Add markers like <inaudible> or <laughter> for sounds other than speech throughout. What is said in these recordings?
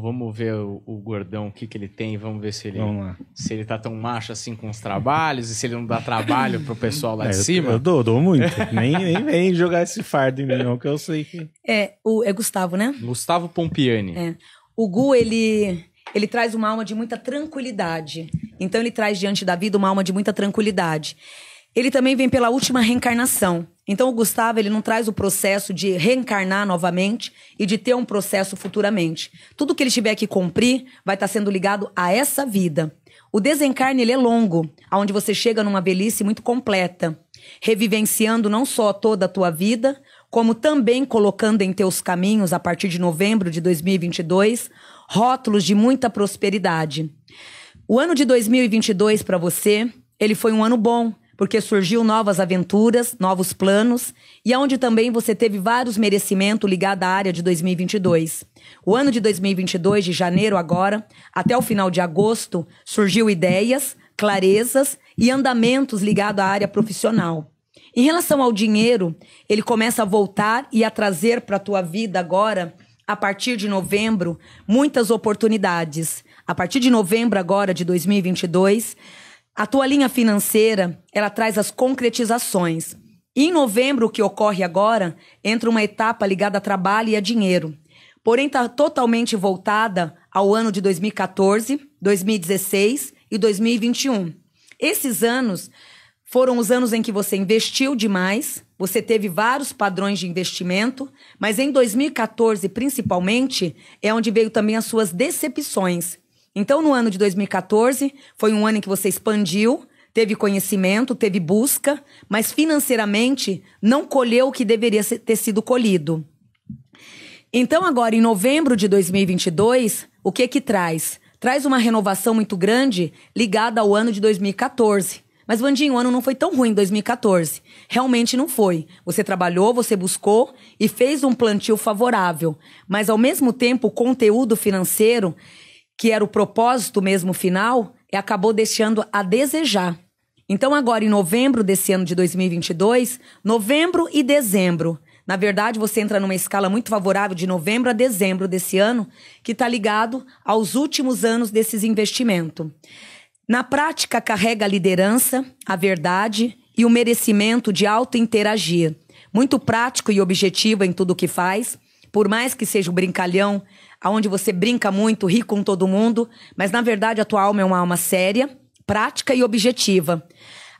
vamos, ver o, o gordão, o que, que ele tem, vamos ver se ele, se ele tá tão macho assim com os trabalhos e se ele não dá trabalho pro pessoal lá é, de cima. Eu, eu dou, dou muito. nem, nem vem jogar esse fardo em mim, não, que eu sei que. É, o, é Gustavo, né? Gustavo Pompiani. É. O Gu, ele. Ele traz uma alma de muita tranquilidade. Então, ele traz diante da vida uma alma de muita tranquilidade. Ele também vem pela última reencarnação. Então o Gustavo, ele não traz o processo de reencarnar novamente e de ter um processo futuramente. Tudo que ele tiver que cumprir vai estar tá sendo ligado a essa vida. O desencarne ele é longo, aonde você chega numa velhice muito completa, revivenciando não só toda a tua vida, como também colocando em teus caminhos a partir de novembro de 2022 rótulos de muita prosperidade. O ano de 2022 para você, ele foi um ano bom, porque surgiu novas aventuras, novos planos e aonde também você teve vários merecimentos ligados à área de 2022. O ano de 2022, de janeiro agora até o final de agosto, surgiu ideias, clarezas e andamentos ligados à área profissional. Em relação ao dinheiro, ele começa a voltar e a trazer para a tua vida agora, a partir de novembro, muitas oportunidades. A partir de novembro agora de 2022, a tua linha financeira, ela traz as concretizações. Em novembro, o que ocorre agora, entra uma etapa ligada a trabalho e a dinheiro. Porém, está totalmente voltada ao ano de 2014, 2016 e 2021. Esses anos foram os anos em que você investiu demais, você teve vários padrões de investimento, mas em 2014, principalmente, é onde veio também as suas decepções. Então, no ano de 2014, foi um ano em que você expandiu, teve conhecimento, teve busca, mas financeiramente não colheu o que deveria ter sido colhido. Então, agora em novembro de 2022, o que que traz? Traz uma renovação muito grande ligada ao ano de 2014. Mas, Vandinho, o ano não foi tão ruim em 2014. Realmente não foi. Você trabalhou, você buscou e fez um plantio favorável. Mas, ao mesmo tempo, o conteúdo financeiro que era o propósito mesmo final, acabou deixando a desejar. Então, agora em novembro desse ano de 2022, novembro e dezembro, na verdade você entra numa escala muito favorável de novembro a dezembro desse ano, que está ligado aos últimos anos desses investimentos. Na prática, carrega a liderança, a verdade e o merecimento de auto-interagir. Muito prático e objetivo em tudo o que faz, por mais que seja o brincalhão, aonde você brinca muito, ri com todo mundo, mas na verdade a tua alma é uma alma séria, prática e objetiva.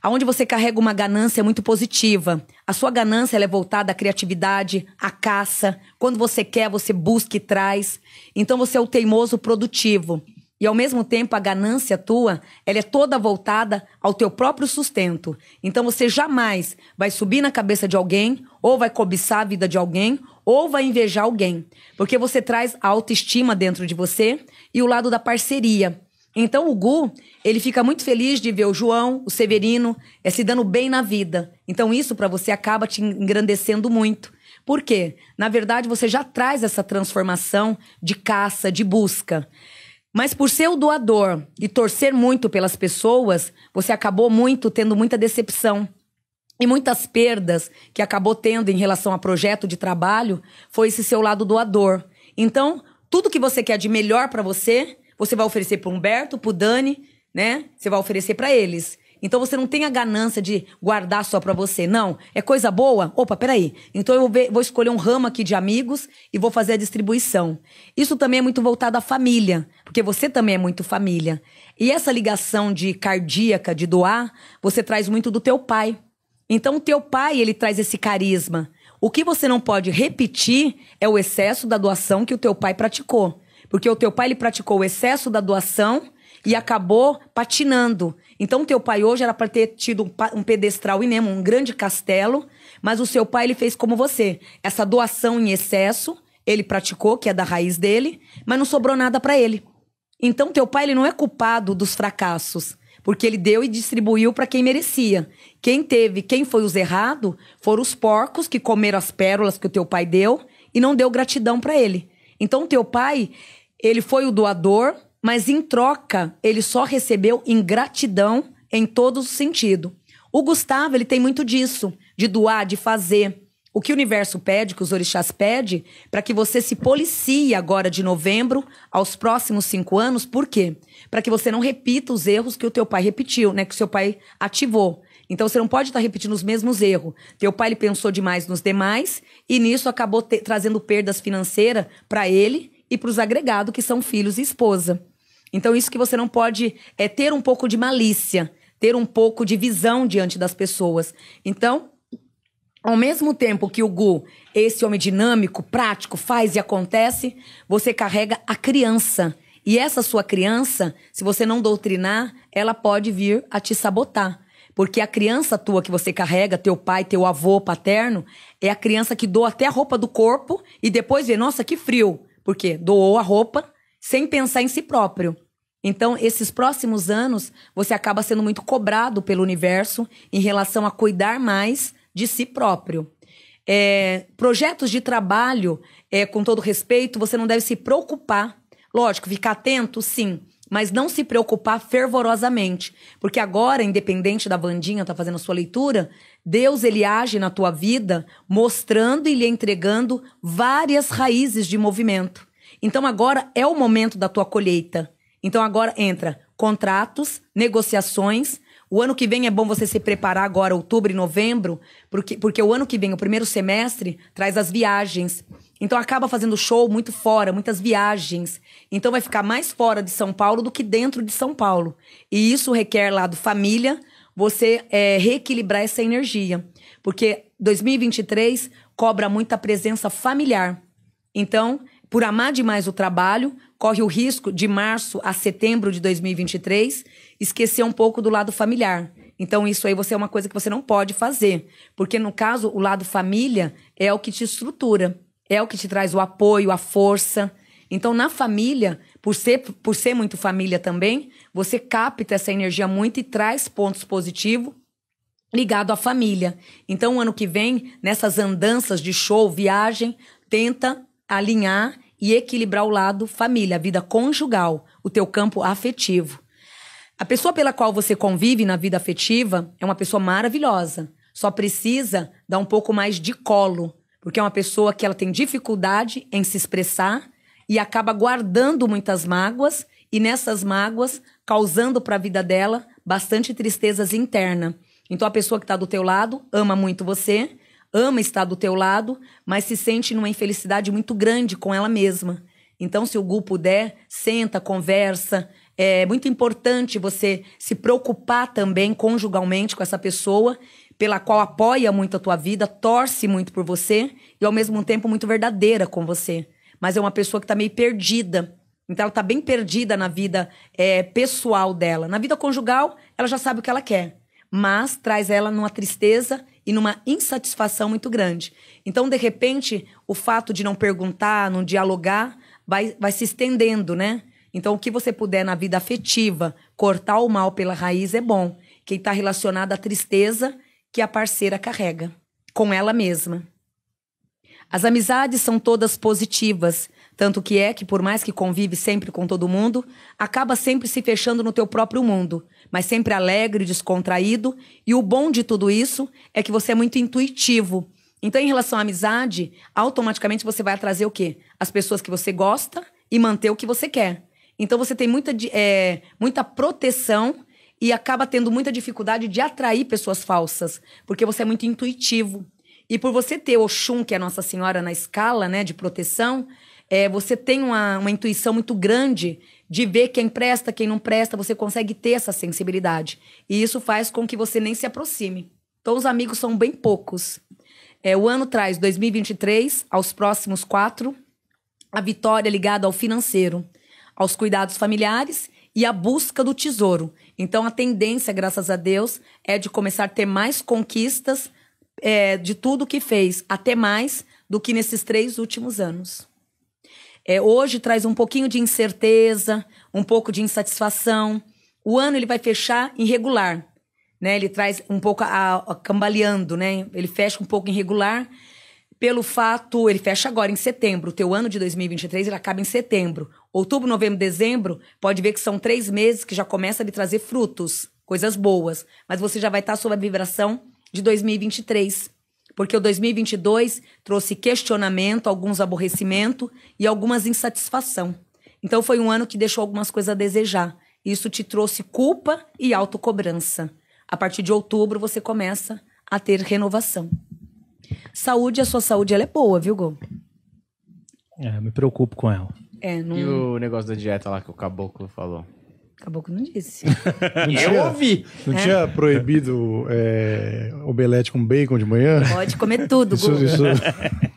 Aonde você carrega uma ganância muito positiva. A sua ganância é voltada à criatividade, à caça. Quando você quer, você busca e traz. Então você é o teimoso produtivo. E ao mesmo tempo a ganância tua, ela é toda voltada ao teu próprio sustento. Então você jamais vai subir na cabeça de alguém, ou vai cobiçar a vida de alguém, ou vai invejar alguém, porque você traz a autoestima dentro de você e o lado da parceria. Então o Gu, ele fica muito feliz de ver o João, o Severino, é, se dando bem na vida. Então isso para você acaba te engrandecendo muito. Por quê? Na verdade, você já traz essa transformação de caça, de busca. Mas por ser o doador e torcer muito pelas pessoas, você acabou muito tendo muita decepção. E muitas perdas que acabou tendo em relação a projeto de trabalho foi esse seu lado doador. Então, tudo que você quer de melhor para você, você vai oferecer para Humberto, para Dani, né? Você vai oferecer para eles. Então você não tem a ganância de guardar só para você, não. É coisa boa? Opa, peraí. Então eu vou escolher um ramo aqui de amigos e vou fazer a distribuição. Isso também é muito voltado à família, porque você também é muito família. E essa ligação de cardíaca, de doar, você traz muito do teu pai. Então, teu pai, ele traz esse carisma. O que você não pode repetir é o excesso da doação que o teu pai praticou. Porque o teu pai, ele praticou o excesso da doação e acabou patinando. Então, teu pai hoje era para ter tido um pedestral e mesmo um grande castelo, mas o seu pai, ele fez como você. Essa doação em excesso, ele praticou, que é da raiz dele, mas não sobrou nada para ele. Então, teu pai, ele não é culpado dos fracassos porque ele deu e distribuiu para quem merecia. Quem teve, quem foi os errados, foram os porcos que comeram as pérolas que o teu pai deu e não deu gratidão para ele. Então, teu pai, ele foi o doador, mas em troca, ele só recebeu ingratidão em todos os sentidos. O Gustavo, ele tem muito disso, de doar, de fazer. O que o universo pede, que os orixás pedem, para que você se policie agora de novembro aos próximos cinco anos, por quê? Para que você não repita os erros que o teu pai repetiu, né? Que o seu pai ativou. Então você não pode estar tá repetindo os mesmos erros. Teu pai ele pensou demais nos demais e nisso acabou te, trazendo perdas financeiras para ele e para os agregados que são filhos e esposa. Então isso que você não pode é ter um pouco de malícia, ter um pouco de visão diante das pessoas. Então ao mesmo tempo que o Gu, esse homem dinâmico, prático, faz e acontece, você carrega a criança. E essa sua criança, se você não doutrinar, ela pode vir a te sabotar. Porque a criança tua que você carrega, teu pai, teu avô paterno, é a criança que doa até a roupa do corpo e depois vê, nossa, que frio. Porque doou a roupa sem pensar em si próprio. Então, esses próximos anos, você acaba sendo muito cobrado pelo universo em relação a cuidar mais de si próprio. É, projetos de trabalho, é, com todo respeito, você não deve se preocupar. Lógico, ficar atento, sim, mas não se preocupar fervorosamente. Porque agora, independente da bandinha tá fazendo a sua leitura, Deus ele age na tua vida mostrando e lhe entregando várias raízes de movimento. Então agora é o momento da tua colheita. Então agora entra contratos, negociações, o ano que vem é bom você se preparar agora, outubro e novembro, porque, porque o ano que vem, o primeiro semestre, traz as viagens. Então acaba fazendo show muito fora, muitas viagens. Então vai ficar mais fora de São Paulo do que dentro de São Paulo. E isso requer lá do família você é, reequilibrar essa energia. Porque 2023 cobra muita presença familiar. Então, por amar demais o trabalho, corre o risco de março a setembro de 2023 esquecer um pouco do lado familiar. Então, isso aí você é uma coisa que você não pode fazer. Porque, no caso, o lado família é o que te estrutura, é o que te traz o apoio, a força. Então, na família, por ser, por ser muito família também, você capta essa energia muito e traz pontos positivos ligado à família. Então, ano que vem, nessas andanças de show, viagem, tenta alinhar e equilibrar o lado família, a vida conjugal, o teu campo afetivo. A pessoa pela qual você convive na vida afetiva é uma pessoa maravilhosa. Só precisa dar um pouco mais de colo, porque é uma pessoa que ela tem dificuldade em se expressar e acaba guardando muitas mágoas e nessas mágoas causando para a vida dela bastante tristezas interna. Então a pessoa que está do teu lado ama muito você, ama estar do teu lado, mas se sente numa infelicidade muito grande com ela mesma. Então se o Gu puder, senta, conversa, é muito importante você se preocupar também conjugalmente com essa pessoa, pela qual apoia muito a tua vida, torce muito por você e ao mesmo tempo muito verdadeira com você. Mas é uma pessoa que tá meio perdida. Então ela tá bem perdida na vida é, pessoal dela. Na vida conjugal, ela já sabe o que ela quer, mas traz ela numa tristeza e numa insatisfação muito grande. Então, de repente, o fato de não perguntar, não dialogar, vai, vai se estendendo, né? Então, o que você puder na vida afetiva, cortar o mal pela raiz é bom. Quem está relacionado à tristeza que a parceira carrega, com ela mesma. As amizades são todas positivas, tanto que é que, por mais que convive sempre com todo mundo, acaba sempre se fechando no teu próprio mundo, mas sempre alegre, descontraído. E o bom de tudo isso é que você é muito intuitivo. Então, em relação à amizade, automaticamente você vai trazer o quê? As pessoas que você gosta e manter o que você quer. Então você tem muita, é, muita proteção e acaba tendo muita dificuldade de atrair pessoas falsas, porque você é muito intuitivo. E por você ter o Oxum, que é Nossa Senhora na escala né, de proteção, é, você tem uma, uma intuição muito grande de ver quem presta, quem não presta, você consegue ter essa sensibilidade. E isso faz com que você nem se aproxime. Então os amigos são bem poucos. É, o ano traz 2023, aos próximos quatro, a vitória ligada ao financeiro aos cuidados familiares e à busca do tesouro. Então, a tendência, graças a Deus, é de começar a ter mais conquistas é, de tudo que fez, até mais do que nesses três últimos anos. É, hoje traz um pouquinho de incerteza, um pouco de insatisfação. O ano ele vai fechar irregular, né? Ele traz um pouco a, a, cambaleando, né? Ele fecha um pouco irregular pelo fato, ele fecha agora em setembro. O teu ano de 2023 ele acaba em setembro. Outubro, novembro, dezembro, pode ver que são três meses que já começa a lhe trazer frutos, coisas boas. Mas você já vai estar sob a vibração de 2023. Porque o 2022 trouxe questionamento, alguns aborrecimento e algumas insatisfação. Então foi um ano que deixou algumas coisas a desejar. Isso te trouxe culpa e autocobrança. A partir de outubro você começa a ter renovação. Saúde, a sua saúde ela é boa, viu, Gol? É, eu me preocupo com ela. É, não... E o negócio da dieta lá que o caboclo falou? Caboclo não disse. <laughs> não tinha, eu ouvi. Não é. tinha proibido é, omelete com bacon de manhã? Pode comer tudo, isso, isso... <laughs>